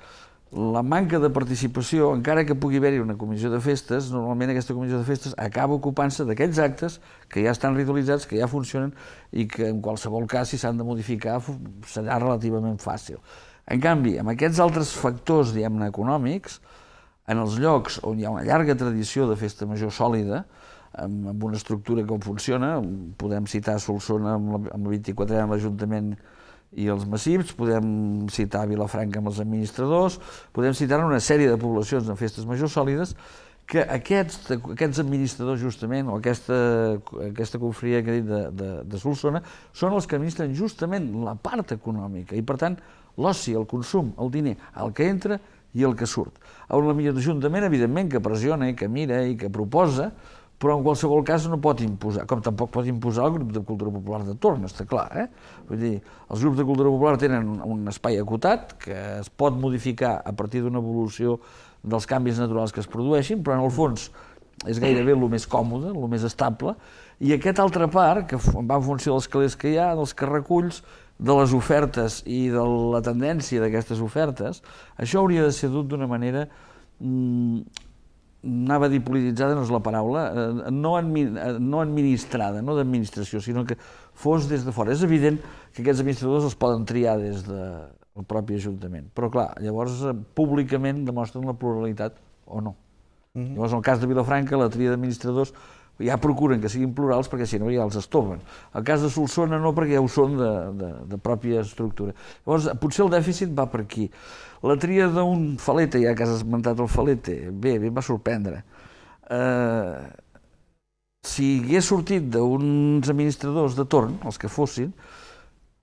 la manca de participació, encara que pugui haver-hi una comissió de festes, normalment aquesta comissió de festes acaba ocupant-se d'aquests actes que ja estan ritualitzats, que ja funcionen i que en qualsevol cas, si s'han de modificar, serà relativament fàcil. En canvi, amb aquests altres factors, diguem-ne, econòmics, en els llocs on hi ha una llarga tradició de festa major sòlida, amb, una estructura que funciona, podem citar Solsona amb la, 24 a l'Ajuntament la i els massips, podem citar Vilafranca amb els administradors, podem citar una sèrie de poblacions amb festes majors sòlides que aquests, aquests administradors justament, o aquesta, aquesta confria que he dit de, de, de Solsona, són els que administren justament la part econòmica i per tant l'oci, el consum, el diner, el que entra i el que surt. On l'Ajuntament, evidentment, que pressiona i que mira i que proposa, però en qualsevol cas no pot imposar, com tampoc pot imposar el grup de cultura popular de torn, està clar. Eh? Vull dir, els grups de cultura popular tenen un espai acotat que es pot modificar a partir d'una evolució dels canvis naturals que es produeixin, però en el fons és gairebé el més còmode, el més estable, i aquest altra part, que va en funció dels calés que hi ha, dels que reculls, de les ofertes i de la tendència d'aquestes ofertes, això hauria de ser dut d'una manera mm, anava a dir polititzada no és la paraula, eh, no, eh, no administrada, no d'administració, sinó que fos des de fora. És evident que aquests administradors els poden triar des del de propi Ajuntament, però clar, llavors eh, públicament demostren la pluralitat o no. Mm -hmm. Llavors, en el cas de Vilafranca, la tria d'administradors ja procuren que siguin plurals perquè si no ja els estoven. El cas de Solsona no perquè ja ho són de, de, de pròpia estructura. Llavors, potser el dèficit va per aquí. La tria d'un Falete, ja que has esmentat el Falete, bé, bé, em va sorprendre. Eh, si hagués sortit d'uns administradors de torn, els que fossin,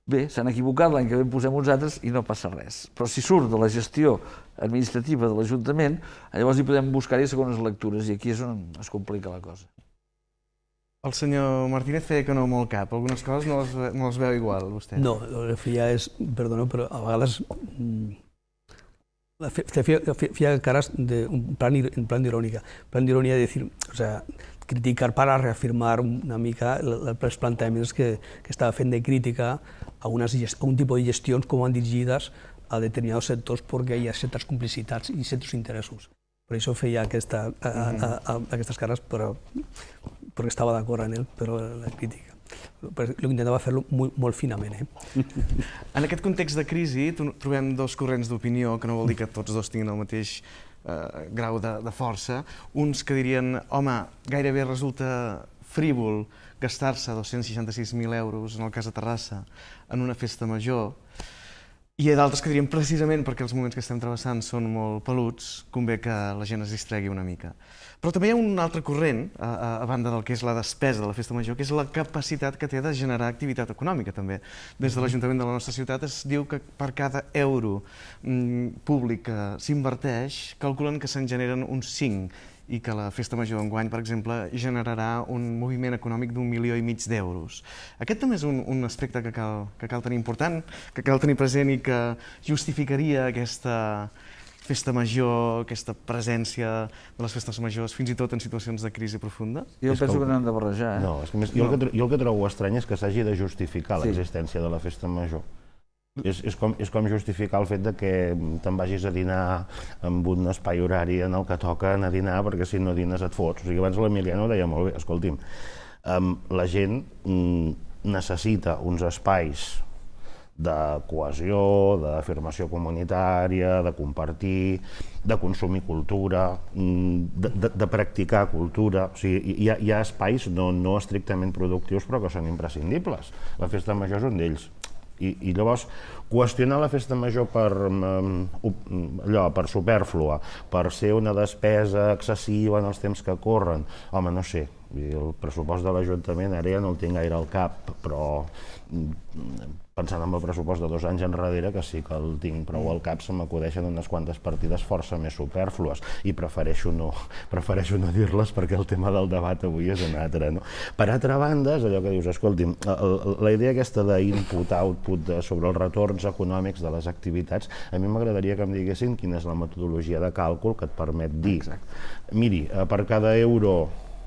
bé, s'han equivocat, l'any que ben posem uns altres i no passa res. Però si surt de la gestió administrativa de l'Ajuntament, llavors hi podem buscar-hi segones lectures i aquí és on es complica la cosa. El senyor Martínez feia que no amb el cap. Algunes coses no les, no les veu igual, vostè. No, la filla és... Perdona, però a vegades... Mm, la filla, la filla de un plan, en plan de irónica. plan de de decir, o sea, criticar para reafirmar una mica els plantejaments que, que estava fent de crítica a, unes, a un tipus de gestions com han dirigides a determinats sectors perquè hi ha certes complicitats i certs interessos. Per això feia aquesta, a, a, a, aquestes cares, però, perquè estava d'acord en ell, però la crítica. Però intentava fer-lo molt, molt finament. Eh? En aquest context de crisi trobem dos corrents d'opinió, que no vol dir que tots dos tinguin el mateix eh, grau de, de força. Uns que dirien, home, gairebé resulta frívol gastar-se 266.000 euros, en el cas de Terrassa, en una festa major, hi ha d'altres que diríem precisament perquè els moments que estem travessant són molt peluts, convé que la gent es distregui una mica. Però també hi ha un altre corrent, a, a, a banda del que és la despesa de la festa major, que és la capacitat que té de generar activitat econòmica, també. Des de l'Ajuntament de la nostra ciutat es diu que per cada euro mm, públic que s'inverteix, calculen que se'n generen uns 5 i que la Festa Major d'enguany, per exemple, generarà un moviment econòmic d'un milió i mig d'euros. Aquest també és un, un aspecte que cal, que cal tenir important, que cal tenir present i que justificaria aquesta festa major, aquesta presència de les festes majors, fins i tot en situacions de crisi profunda? Jo és penso que, que no han de barrejar, eh? No, és que més, jo, no. el que, jo el que trobo estrany és que s'hagi de justificar sí. l'existència de la festa major. És, és, com, és com justificar el fet de que te'n vagis a dinar amb un espai horari en el que toca anar a dinar, perquè si no dines et fots. O sigui, abans l'Emiliano deia molt bé, escolti'm, um, la gent mm, necessita uns espais de cohesió, d'afirmació comunitària, de compartir, de consumir cultura, mm, de, de, de practicar cultura. O sigui, hi ha, hi ha espais no, no estrictament productius però que són imprescindibles. La festa major és un d'ells. I, I llavors, qüestionar la festa major per, mm, mm, allò, per superflua, per ser una despesa excessiva en els temps que corren, home, no sé, el pressupost de l'Ajuntament ara ja no el tinc gaire al cap, però mm, pensant en el pressupost de dos anys enrere, que sí que el tinc prou al cap, se m'acudeixen unes quantes partides força més superflues i prefereixo no, prefereixo no dir-les perquè el tema del debat avui és un altre. No? Per altra banda, és allò que dius, escolti, la idea aquesta d'input-output sobre els retorns econòmics de les activitats, a mi m'agradaria que em diguessin quina és la metodologia de càlcul que et permet dir, Exacte. miri, eh, per cada euro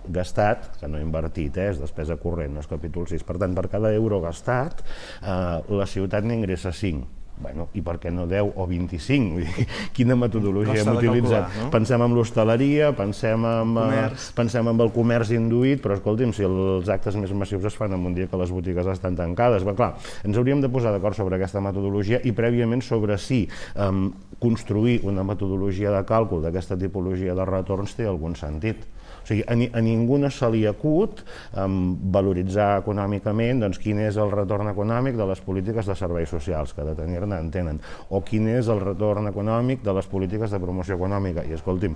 gastat, que no he invertit, eh, és despesa corrent, és capítol 6, per tant, per cada euro gastat, eh, la ciutat n'ingressa 5 bueno, i per què no 10 o 25? Vull dir, quina metodologia Costa hem utilitzat? Calcular, no? Pensem en l'hostaleria, pensem, en, eh, pensem en el comerç induït, però escolti'm, si els actes més massius es fan en un dia que les botigues estan tancades, va, clar, ens hauríem de posar d'acord sobre aquesta metodologia i prèviament sobre si um, construir una metodologia de càlcul d'aquesta tipologia de retorns té algun sentit sigui, a, ni, a ningú no se li acut um, valoritzar econòmicament doncs, quin és el retorn econòmic de les polítiques de serveis socials, que de tenir-ne en tenen, o quin és el retorn econòmic de les polítiques de promoció econòmica. I escolti'm,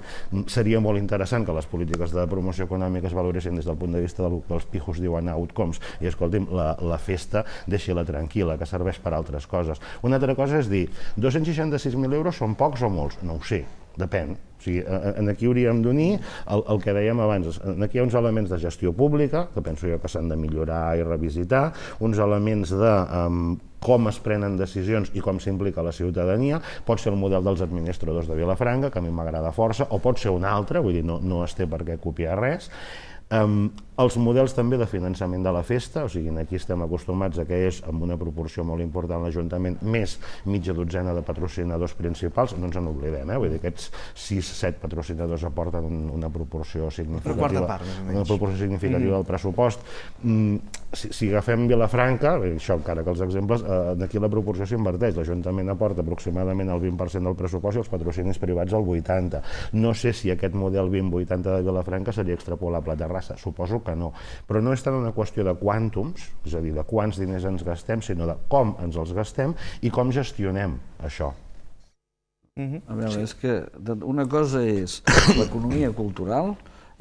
seria molt interessant que les polítiques de promoció econòmica es valoressin des del punt de vista del que els pijos diuen outcomes. I escolti'm, la, la festa deixi-la tranquil·la, que serveix per altres coses. Una altra cosa és dir, 266.000 euros són pocs o molts? No ho sé, Depèn. O sigui, en aquí hauríem d'unir el, el que dèiem abans. En aquí hi ha uns elements de gestió pública, que penso jo que s'han de millorar i revisitar, uns elements de um, com es prenen decisions i com s'implica la ciutadania, pot ser el model dels administradors de Vilafranca, que a mi m'agrada força, o pot ser un altre, vull dir, no, no es té per què copiar res. Um, els models també de finançament de la festa, o sigui, aquí estem acostumats a que és amb una proporció molt important l'Ajuntament, més mitja dotzena de patrocinadors principals, no ens en oblidem, eh? vull dir, aquests 6-7 patrocinadors aporten una proporció significativa, part, una proporció significativa mm. Mm-hmm. del pressupost. Mm, si, si agafem Vilafranca, això encara que els exemples, eh, d'aquí la proporció s'inverteix, l'Ajuntament aporta aproximadament el 20% del pressupost i els patrocinis privats el 80%. No sé si aquest model 20-80 de Vilafranca seria extrapolable a Terrassa, suposo que no. Però no és tant una qüestió de quàntums, és a dir, de quants diners ens gastem, sinó de com ens els gastem i com gestionem això. Mm A veure, sí. és que una cosa és l'economia cultural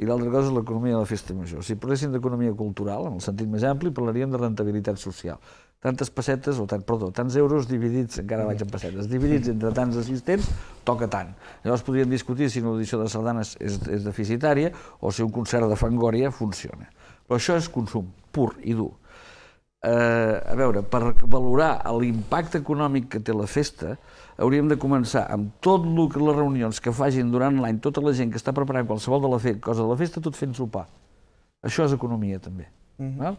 i l'altra cosa és l'economia de la festa major. Si parléssim d'economia cultural, en el sentit més ampli, parlaríem de rentabilitat social tantes pessetes, o tant, perdó, tants euros dividits, encara vaig en pessetes, dividits entre tants assistents, toca tant. Llavors podríem discutir si una audició de sardanes és, és deficitària o si un concert de fangòria funciona. Però això és consum pur i dur. Eh, a veure, per valorar l'impacte econòmic que té la festa, hauríem de començar amb tot lo que les reunions que fagin durant l'any, tota la gent que està preparant qualsevol de la fe, cosa de la festa, tot fent sopar. Això és economia, també. Mm -hmm. Val?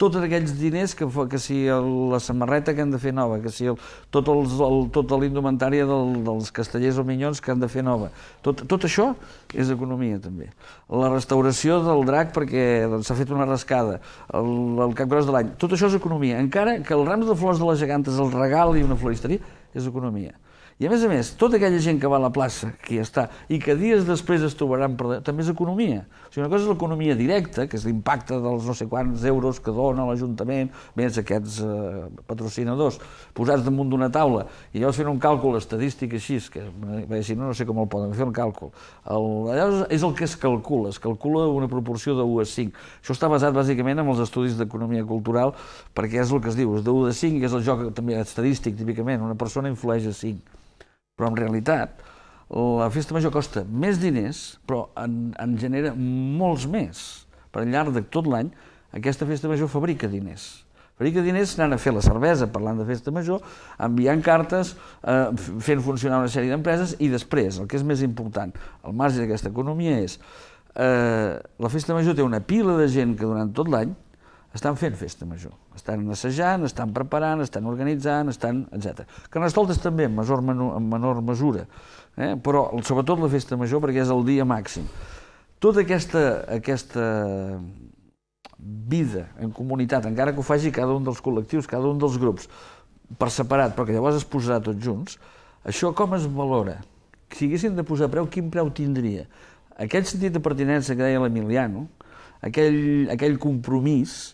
tots aquells diners que, que si el, la samarreta que han de fer nova, que si el, tot, els, el, tota l'indumentària del, dels castellers o minyons que han de fer nova. Tot, tot això és economia, també. La restauració del drac perquè doncs, s'ha doncs, fet una rascada, el, el cap gros de l'any, tot això és economia. Encara que el rams de flors de les gegantes, el regal i una floristeria, és economia. I a més a més, tota aquella gent que va a la plaça, que hi està, i que dies després es trobaran per... també és economia. O sigui, una cosa és l'economia directa, que és l'impacte dels no sé quants euros que dona l'Ajuntament, més aquests eh, patrocinadors, posats damunt d'una taula, i llavors fent un càlcul estadístic així, que si eh, no, no sé com el poden fer, el càlcul. El, llavors és el que es calcula, es calcula una proporció de 1 a 5. Això està basat bàsicament en els estudis d'economia cultural, perquè és el que es diu, és de 1 a 5, és el joc també estadístic, típicament, una persona influeix a 5 però en realitat, la festa major costa més diners, però en, en genera molts més. Per al llarg de tot l'any, aquesta festa major fabrica diners. Fabrica diners anant a fer la cervesa, parlant de festa major, enviant cartes, eh, fent funcionar una sèrie d'empreses i després, el que és més important, al marge d'aquesta economia és eh, la festa major té una pila de gent que durant tot l'any estan fent festa major estan assajant, estan preparant, estan organitzant, estan... etc. Carnestoltes també, en menor, en menor mesura, eh? però sobretot la festa major perquè és el dia màxim. Tota aquesta, aquesta vida en comunitat, encara que ho faci cada un dels col·lectius, cada un dels grups, per separat, perquè llavors es posarà tots junts, això com es valora? Si haguessin de posar preu, quin preu tindria? Aquell sentit de pertinença que deia l'Emiliano, aquell, aquell compromís,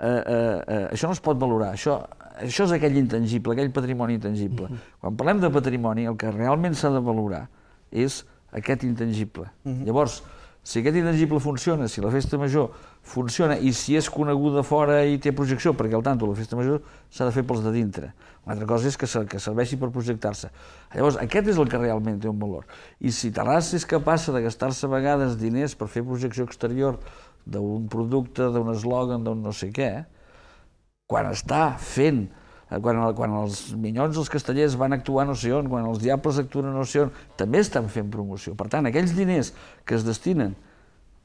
Eh, eh, eh, això no es pot valorar, això, això és aquell intangible, aquell patrimoni intangible. Uh mhm. -huh. Quan parlem de patrimoni, el que realment s'ha de valorar és aquest intangible. Uh mhm. -huh. Llavors, si aquest intangible funciona, si la festa major funciona i si és coneguda fora i té projecció, perquè al tanto la festa major s'ha de fer pels de dintre. Una altra cosa és que, que serveixi per projectar-se. Llavors, aquest és el que realment té un valor. I si Terrassa és capaç de gastar-se a vegades diners per fer projecció exterior d'un producte, d'un eslògan, d'un no sé què, quan està fent eh, quan, quan els Minyons els Castellers van actuar no sé on, quan els Diables actuen no sé on, també estan fent promoció. Per tant, aquells diners que es destinen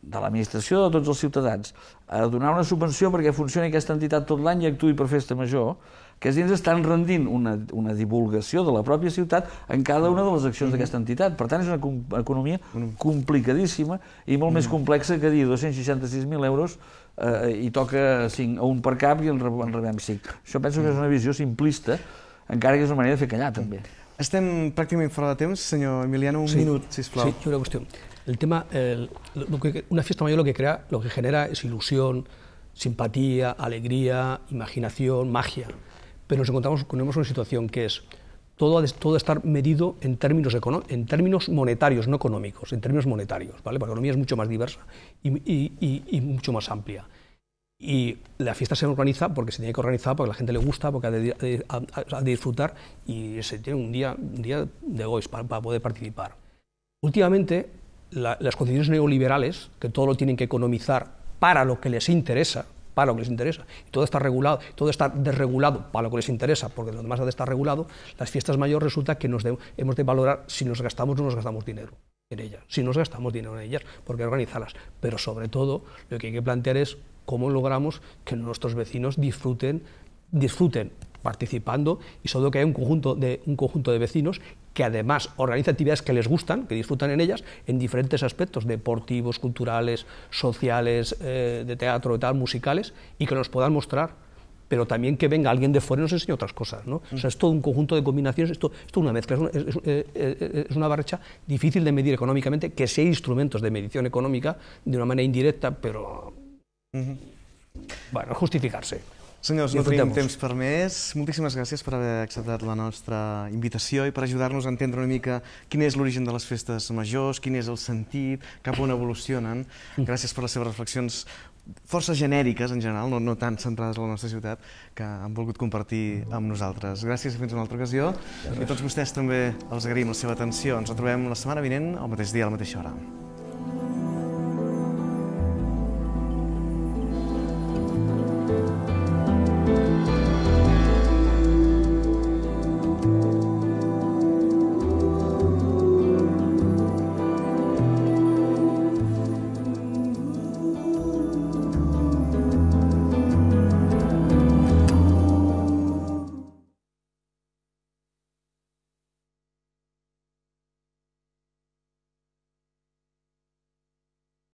de l'administració de tots els ciutadans a donar una subvenció perquè funcioni aquesta entitat tot l'any i actuï per festa major, que diners estan rendint una, una divulgació de la pròpia ciutat en cada una de les accions d'aquesta entitat. Per tant, és una economia complicadíssima i molt més mm. complexa que dir 266.000 euros eh, i toca cinc, a un per cap i en, rebem cinc. Això penso que és mm. una visió simplista, encara que és una manera de fer callar, mm. també. Estem pràcticament fora de temps, senyor Emiliano, un sí. minut, sisplau. Sí, una qüestió. El tema, el, lo que, una fiesta major lo que crea, lo que genera és il·lusió, simpatia, alegria, imaginació, màgia. pero nos encontramos con una situación que es todo, todo estar medido en términos, en términos monetarios, no económicos, en términos monetarios, ¿vale? Porque la economía es mucho más diversa y, mucho más amplia. Y la fiesta se organiza porque se tiene que organizar, porque a la gente le gusta, porque ha de, disfrutar y se tiene un día, un día de hoy para, poder participar. Últimamente, las condiciones neoliberales, que todo lo tienen que economizar para lo que les interesa, para lo que les interesa. todo está regulado, todo está desregulado para lo que les interesa, porque lo demás ha de estar regulado. Las fiestas mayores resulta que nos hemos de valorar si nos gastamos o no nos gastamos dinero en ellas, si nos gastamos dinero en ellas, porque organizarlas. Pero sobre todo, lo que hay que plantear es cómo logramos que nuestros vecinos disfruten, disfruten participando y sobre que haya un conjunto de, un conjunto de vecinos que además organiza actividades que les gustan, que disfrutan en ellas, en diferentes aspectos, deportivos, culturales, sociales, eh, de teatro, tal, musicales, y que nos puedan mostrar pero también que venga alguien de fuera y nos enseñe otras cosas. ¿no? O sea, es todo un conjunto de combinaciones, esto es una mezcla, es una, barrecha difícil de medir económicamente, que sea hay instrumentos de medición económica de una manera indirecta, pero... Bueno, justificarse. Senyors, no tenim temps per més. Moltíssimes gràcies per haver acceptat la nostra invitació i per ajudar-nos a entendre una mica quin és l'origen de les festes majors, quin és el sentit, cap on evolucionen. Mm. Gràcies per les seves reflexions força genèriques en general, no, no tan centrades a la nostra ciutat, que han volgut compartir amb nosaltres. Gràcies i fins a una altra ocasió. I tots vostès també els agraïm la seva atenció. Ens trobem la setmana vinent, al mateix dia, a la mateixa hora.